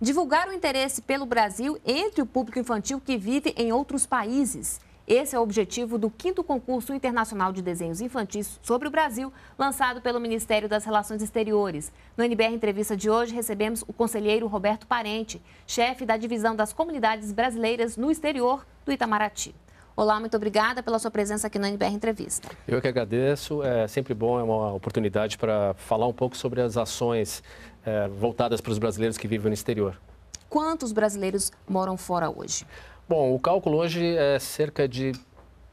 divulgar o interesse pelo Brasil entre o público infantil que vive em outros países. Esse é o objetivo do quinto concurso internacional de desenhos infantis sobre o Brasil, lançado pelo Ministério das Relações Exteriores. No NBR Entrevista de hoje, recebemos o conselheiro Roberto Parente, chefe da divisão das comunidades brasileiras no exterior do Itamaraty. Olá, muito obrigada pela sua presença aqui no NBR Entrevista. Eu que agradeço, é sempre bom, é uma oportunidade para falar um pouco sobre as ações é, voltadas para os brasileiros que vivem no exterior. Quantos brasileiros moram fora hoje? Bom, o cálculo hoje é cerca de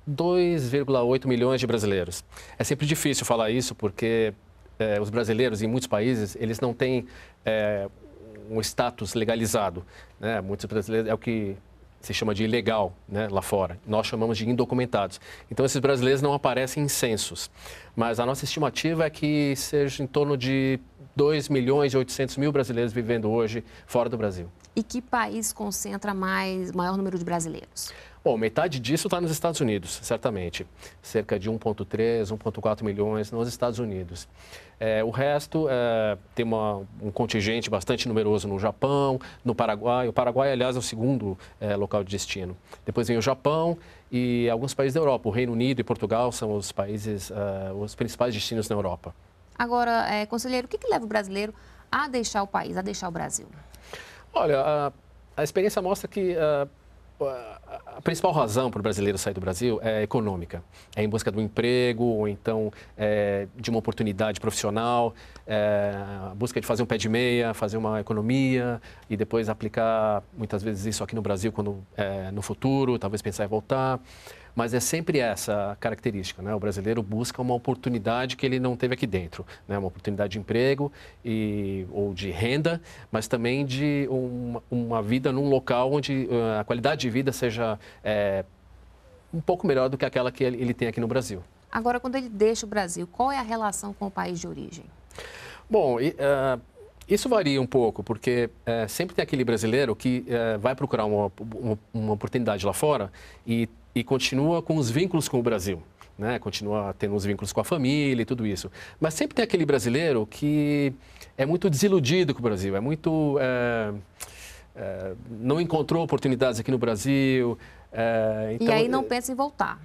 2,8 milhões de brasileiros. É sempre difícil falar isso porque é, os brasileiros em muitos países eles não têm é, um status legalizado. Né? Muitos brasileiros é o que se chama de ilegal né, lá fora. Nós chamamos de indocumentados. Então, esses brasileiros não aparecem em censos. Mas a nossa estimativa é que seja em torno de 2 milhões e 800 mil brasileiros vivendo hoje fora do Brasil. E que país concentra mais maior número de brasileiros? Bom, metade disso está nos Estados Unidos, certamente. Cerca de 1,3, 1,4 milhões nos Estados Unidos. É, o resto é, tem uma, um contingente bastante numeroso no Japão, no Paraguai. O Paraguai, aliás, é o segundo é, local de destino. Depois vem o Japão e alguns países da Europa. O Reino Unido e Portugal são os países, é, os principais destinos na Europa. Agora, é, conselheiro, o que, que, leva o brasileiro a deixar o país, a deixar o Brasil? Olha, a, a experiência mostra que é, a principal razão para o brasileiro sair do Brasil é econômica. É em busca do emprego, ou então é, de uma oportunidade profissional, é, a busca de fazer um pé de meia, fazer uma economia e depois aplicar muitas vezes isso aqui no Brasil quando, é, no futuro, talvez pensar em voltar. Mas é sempre essa característica, né? O brasileiro busca uma oportunidade que ele não teve aqui dentro, né? Uma oportunidade de emprego e, ou de renda, mas também de uma, uma vida num local onde eh, a qualidade de vida seja é, um pouco melhor do que aquela que ele, tem aqui no Brasil. Agora, quando ele deixa o Brasil, qual é a relação com o país de origem? Bom, e, uh... Isso varia um pouco, porque sempre tem aquele brasileiro que vai procurar uma, uma, uma, oportunidade lá fora e e continua com os vínculos com o Brasil. Né? Continua tendo os vínculos com a família e tudo isso. Mas sempre tem aquele brasileiro que é muito desiludido com o Brasil, é muito. É, é, não encontrou oportunidades aqui no Brasil. É, então, e aí não pensa em voltar.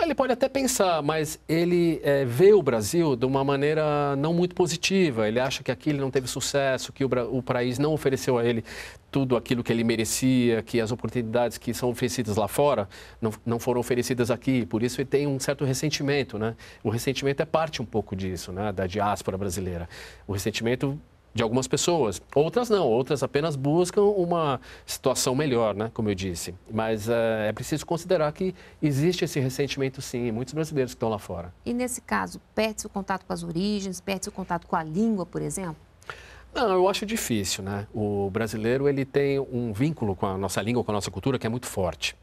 Ele pode até pensar, mas ele é, vê o Brasil de uma maneira não muito positiva. Ele acha que aqui ele não teve sucesso, que o, o país não ofereceu a ele tudo aquilo que ele merecia, que as oportunidades que são oferecidas lá fora não, não foram oferecidas aqui. Por isso ele tem um certo ressentimento, né? O ressentimento é parte um pouco disso, né? Da diáspora brasileira. O ressentimento de algumas pessoas. Outras não, outras apenas buscam uma situação melhor, né, como eu disse. Mas uh, é preciso considerar que existe esse ressentimento, sim, em muitos brasileiros que estão lá fora. E nesse caso, perde-se o contato com as origens, perde-se o contato com a língua, por exemplo? Não, eu acho difícil, né? O brasileiro, ele tem um vínculo com a nossa língua, com a nossa cultura, que é muito forte.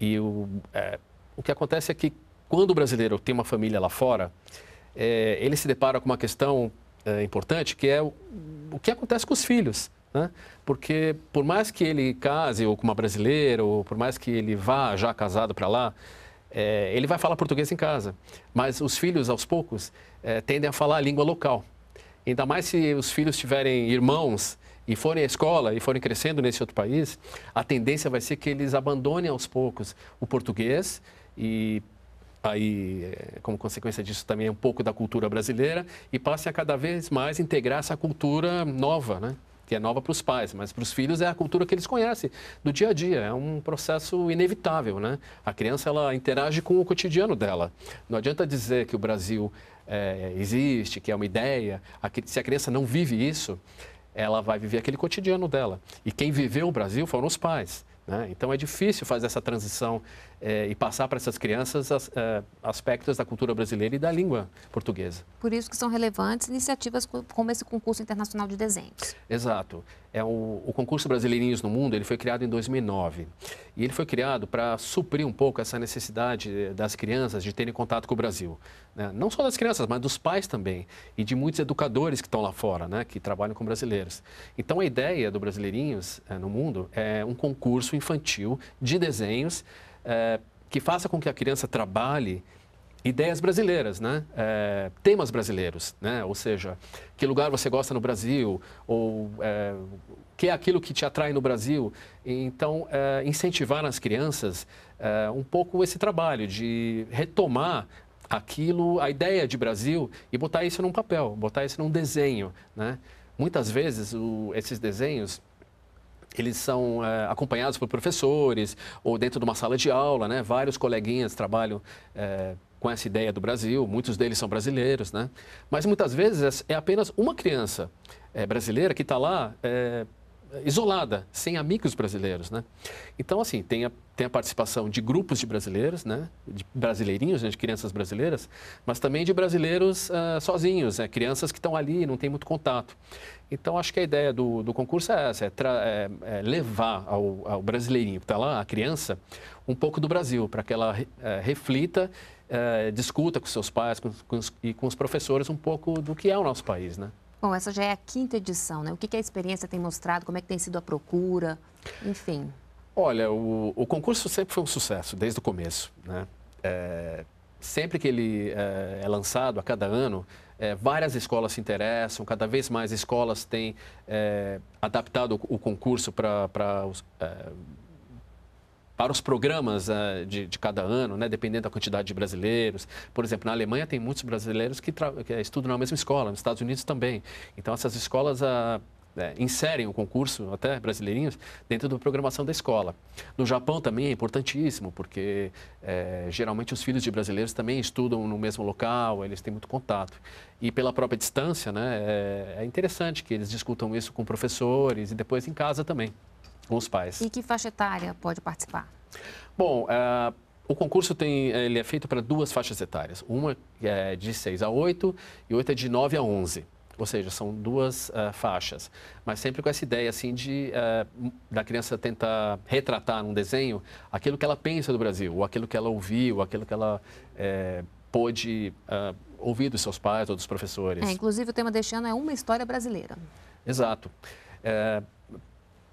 E o, é, o que acontece é que quando o brasileiro tem uma família lá fora, é, ele se depara com uma questão é, importante, que é o, o que acontece com os filhos. Né? Porque por mais que ele case ou com uma brasileira, ou por mais que ele vá já casado para lá, é, ele vai falar português em casa. Mas os filhos, aos poucos, é, tendem a falar a língua local. Ainda mais se os filhos tiverem irmãos e forem à escola e forem crescendo nesse outro país, a tendência vai ser que eles abandonem aos poucos o português e aí, eh, como consequência disso, também um pouco da cultura brasileira e passe a cada vez mais integrar essa cultura nova, né? que é nova para os pais, mas para os filhos é a cultura que eles conhecem do dia a dia. É um processo inevitável, né? A criança ela interage com o cotidiano dela. Não adianta dizer que o Brasil é, existe, que é uma ideia. se a criança não vive isso, ela vai viver aquele cotidiano dela. E quem viveu o Brasil foram os pais. Né? Então é difícil fazer essa transição é, e passar para essas crianças as, é, aspectos da cultura brasileira e da língua portuguesa. Por isso que são relevantes iniciativas como esse concurso internacional de desenhos. Exato. É o, o concurso Brasileirinhos no Mundo ele foi criado em 2009 e ele foi criado para suprir um pouco essa necessidade eh, das crianças de terem contato com o Brasil né? não só das crianças, mas dos pais também, e de muitos educadores que estão lá fora, né? que trabalham com brasileiros. Então, a ideia do Brasileirinhos é, no Mundo é um concurso infantil de desenhos é, que faça com que a criança trabalhe ideias brasileiras, né? É, temas brasileiros, né? ou seja, que lugar você gosta no Brasil, ou é, que é aquilo que te atrai no Brasil. Então, é, incentivar nas crianças um pouco esse trabalho de retomar aquilo, a ideia de Brasil e botar isso num papel, botar isso num desenho, né? Muitas vezes o, esses desenhos eles são é, acompanhados por professores ou dentro de uma sala de aula, né? Vários coleguinhas trabalham é, com essa ideia do Brasil, muitos deles são brasileiros, né? Mas muitas vezes é, é apenas uma criança é, brasileira que está lá isolada, sem amigos brasileiros, né? Então, assim, tem a, tem a participação de grupos de brasileiros, né? De brasileirinhos, né? de crianças brasileiras, mas também de brasileiros uh, sozinhos, né? Crianças que estão ali e não têm muito contato. Então, acho que a ideia do, do concurso é essa, é, é, é levar ao, ao, brasileirinho que está lá, a criança, um pouco do Brasil, para que ela é, reflita é, discuta com seus pais com, com os, e com os professores um pouco do que é o nosso país, né? Bom, essa já é a quinta edição, né? O que, que a experiência tem mostrado, como é que tem sido a procura, enfim. Olha, o, o concurso sempre foi um sucesso, desde o começo, né? É, sempre que ele é, é, lançado, a cada ano, é, várias escolas se interessam, cada vez mais escolas têm é, adaptado o, o concurso para para os programas uh, de, de, cada ano, né, dependendo da quantidade de brasileiros. Por exemplo, na Alemanha tem muitos brasileiros que, que estudam na mesma escola, nos Estados Unidos também. Então, essas escolas uh, é, inserem o concurso, até brasileirinhos, dentro da programação da escola. No Japão também é importantíssimo, porque é, geralmente os filhos de brasileiros também estudam no mesmo local, eles têm muito contato. E pela própria distância, né, é, é interessante que eles discutam isso com professores e depois em casa também. Os pais. E que faixa etária pode participar? Bom, uh, o concurso tem, ele é feito para duas faixas etárias. Uma é de 6 a 8 e outra é de 9 a 11. Ou seja, são duas uh, faixas, mas sempre com essa ideia assim de uh, da criança tentar retratar num desenho aquilo que ela pensa do Brasil, ou aquilo que ela ouviu, aquilo que ela é, pôde uh, ouvir dos seus pais ou dos professores. É, inclusive o tema deste ano é uma história brasileira. Exato.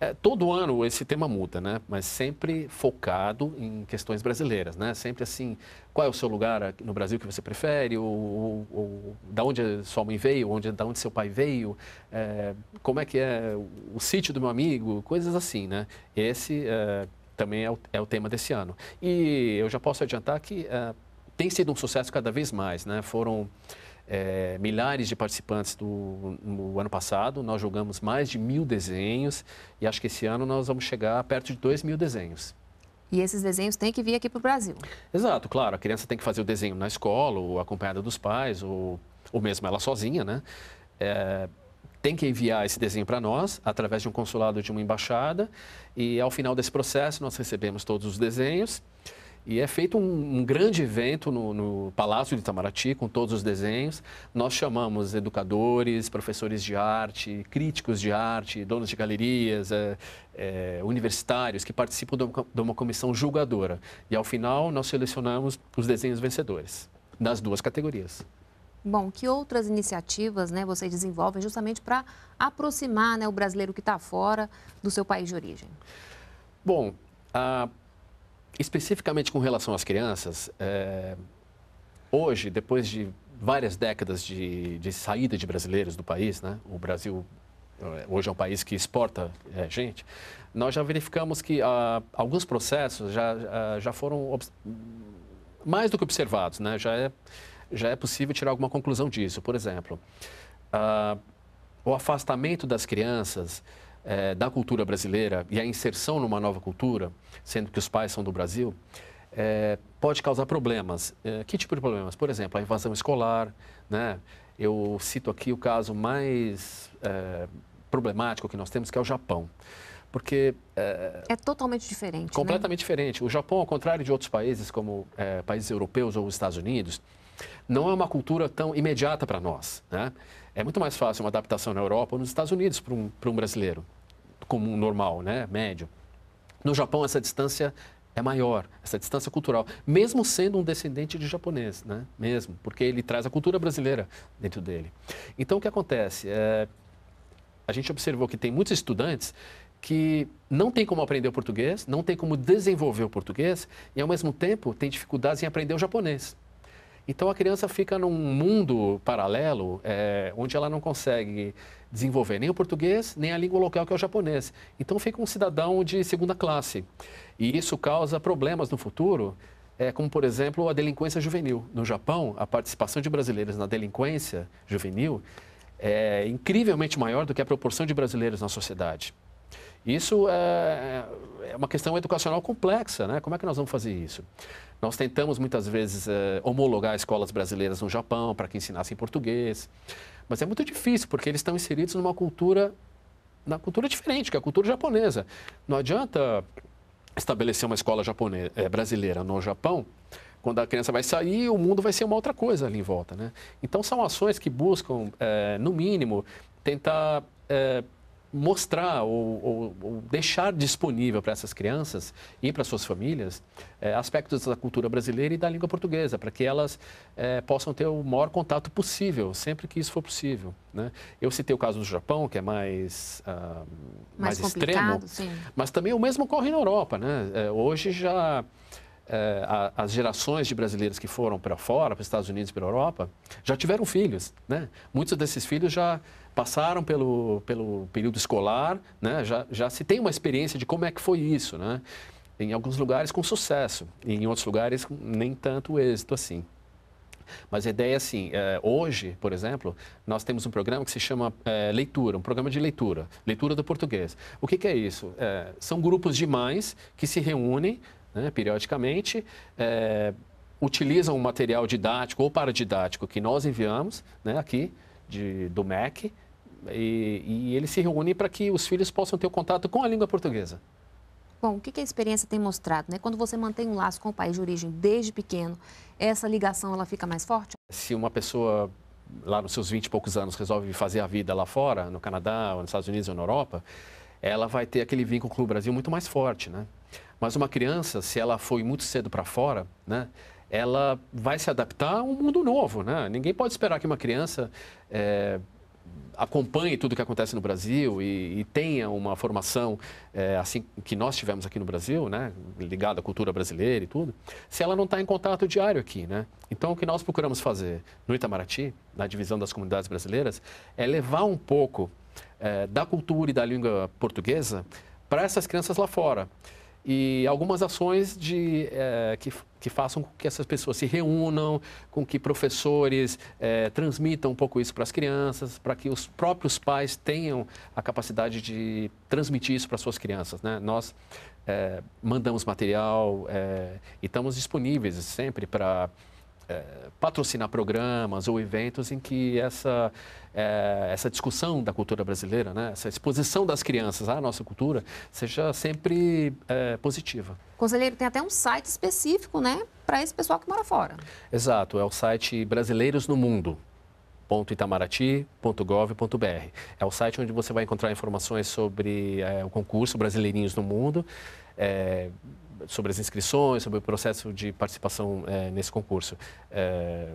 É, todo ano esse tema muda, né? Mas sempre focado em questões brasileiras, né? Sempre assim, qual é o seu lugar no Brasil que você prefere? Ou, ou, ou da onde sua mãe veio? Onde, da onde seu pai veio? É, como é que é o, o, sítio do meu amigo? Coisas assim, né? Esse é, também é o, é o, tema desse ano. E eu já posso adiantar que é, tem sido um sucesso cada vez mais, né? Foram é, milhares de participantes do, no ano passado. Nós jogamos mais de mil desenhos e acho que esse ano nós vamos chegar perto de dois mil desenhos. E esses desenhos têm que vir aqui para o Brasil. Exato, claro. A criança tem que fazer o desenho na escola, ou acompanhada dos pais, ou, ou mesmo ela sozinha, né? É, tem que enviar esse desenho para nós, através de um consulado de uma embaixada. E ao final desse processo, nós recebemos todos os desenhos e é feito um, um grande evento no, no, Palácio de Itamaraty, com todos os desenhos. Nós chamamos educadores, professores de arte, críticos de arte, donos de galerias, é, é, universitários que participam de uma comissão julgadora. E ao final, nós selecionamos os desenhos vencedores das duas categorias. Bom, que outras iniciativas né, vocês desenvolvem justamente para aproximar né, o brasileiro que está fora do seu país de origem? Bom, a especificamente com relação às crianças, é, hoje, depois de várias décadas de, de, saída de brasileiros do país, né? o Brasil eh, hoje é um país que exporta é, gente, nós já verificamos que ah, alguns processos já, já foram mais do que observados, né? já, é, já é possível tirar alguma conclusão disso. Por exemplo, ah, o afastamento das crianças é, da cultura brasileira e a inserção numa nova cultura, sendo que os pais são do Brasil, é, pode causar problemas. É, que tipo de problemas? Por exemplo, a invasão escolar. Né? Eu cito aqui o caso mais é, problemático que nós temos, que é o Japão porque... É, é, totalmente diferente, né? Completamente né? diferente. O Japão, ao contrário de outros países, como é, países europeus ou os Estados Unidos, não é uma cultura tão imediata para nós, né? É muito mais fácil uma adaptação na Europa ou nos Estados Unidos para um, um brasileiro comum, normal, né? médio. No Japão, essa distância é maior, essa distância cultural, mesmo sendo um descendente de japonês, né? mesmo, porque ele traz a cultura brasileira dentro dele. Então, o que acontece? É, a gente observou que tem muitos estudantes que não tem como aprender o português, não tem como desenvolver o português e, ao mesmo tempo, tem dificuldades em aprender o japonês. Então a criança fica num mundo paralelo é, onde ela não consegue desenvolver nem o português, nem a língua local, que é o japonês. Então fica um cidadão de segunda classe. E isso causa problemas no futuro, é, como por exemplo a delinquência juvenil. No Japão, a participação de brasileiros na delinquência juvenil é incrivelmente maior do que a proporção de brasileiros na sociedade. Isso é, é uma questão educacional complexa, né? Como é que nós vamos fazer isso? Nós tentamos muitas vezes eh, homologar escolas brasileiras no Japão para que ensinassem português, mas é muito difícil porque eles estão inseridos numa cultura, na cultura diferente, que é a cultura japonesa. Não adianta estabelecer uma escola japonesa, eh, brasileira no Japão quando a criança vai sair, o mundo vai ser uma outra coisa ali em volta, né? Então são ações que buscam, eh, no mínimo, tentar mostrar ou, ou, ou, deixar disponível para essas crianças e para suas famílias é, aspectos da cultura brasileira e da língua portuguesa, para que elas é, possam ter o maior contato possível, sempre que isso for possível. Né? Eu citei o caso do Japão, que é mais, ah, mais, mais extremo, sim. mas também o mesmo ocorre na Europa. Né? É, hoje já eh, as gerações de brasileiros que foram para fora, para os Estados Unidos e para a Europa, já tiveram filhos. Né? Muitos desses filhos já passaram pelo, pelo período escolar, né? já, já se tem uma experiência de como é que foi isso. Né? Em alguns lugares com sucesso, e em outros lugares nem tanto êxito assim. Mas a ideia é assim, é, hoje, por exemplo, nós temos um programa que se chama é, Leitura, um programa de leitura, leitura do português. O que, que é isso? É, são grupos de mães que se reúnem né, periodicamente, é, utilizam o material didático ou paradidático que nós enviamos né, aqui de, do MEC e, e eles se reúnem para que os filhos possam ter o contato com a língua portuguesa. Bom, o que a experiência tem mostrado? Né? Quando você mantém um laço com o país de origem desde pequeno, essa ligação ela fica mais forte? Se uma pessoa lá nos seus 20 e poucos anos resolve fazer a vida lá fora, no Canadá, ou nos Estados Unidos ou na Europa, ela vai ter aquele vínculo com o Brasil muito mais forte, né? Mas uma criança, se ela foi muito cedo para fora, né? Ela vai se adaptar a um mundo novo, né? Ninguém pode esperar que uma criança é, acompanhe tudo o que acontece no Brasil e, e tenha uma formação é, assim que nós tivemos aqui no Brasil, né? Ligada à cultura brasileira e tudo. Se ela não está em contato diário aqui, né? Então, o que nós procuramos fazer no Itamaraty, na divisão das comunidades brasileiras, é levar um pouco é, da cultura e da língua portuguesa para essas crianças lá fora. E algumas ações de, é, que, que façam com que essas pessoas se reúnam, com que professores é, transmitam um pouco isso para as crianças, para que os próprios pais tenham a capacidade de transmitir isso para suas crianças. Né? Nós é, mandamos material é, e estamos disponíveis sempre para é, patrocinar programas ou eventos em que essa, é, essa discussão da cultura brasileira, né, essa exposição das crianças à nossa cultura, seja sempre é, positiva. Conselheiro, tem até um site específico né, para esse pessoal que mora fora. Exato, é o site Brasileiros no Mundo itamaraty.gov.br. É o site onde você vai encontrar informações sobre é, o concurso Brasileirinhos no Mundo. É, sobre as inscrições, sobre o processo de participação é, nesse concurso. É,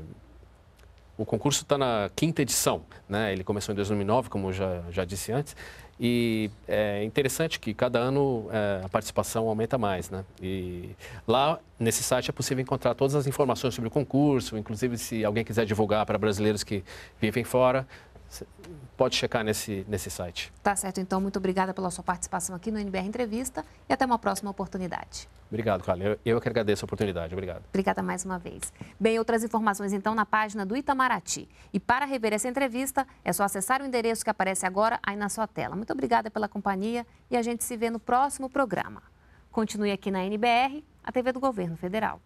o concurso está na quinta edição, né? ele começou em 2009, como eu já, já disse antes, e eh, é interessante que cada ano é, a participação aumenta mais. Né? E lá, nesse site, é possível encontrar todas as informações sobre o concurso, inclusive se alguém quiser divulgar para brasileiros que vivem fora, pode checar nesse, nesse site. Tá certo, então. Muito obrigada pela sua participação aqui no NBR Entrevista e até uma próxima oportunidade. Obrigado, Carla. Eu, eu que agradeço a oportunidade. Obrigado. Obrigada mais uma vez. Bem, outras informações então na página do Itamaraty. E para rever essa entrevista, é só acessar o endereço que aparece agora aí na sua tela. Muito obrigada pela companhia e a gente se vê no próximo programa. Continue aqui na NBR, a TV do Governo Federal.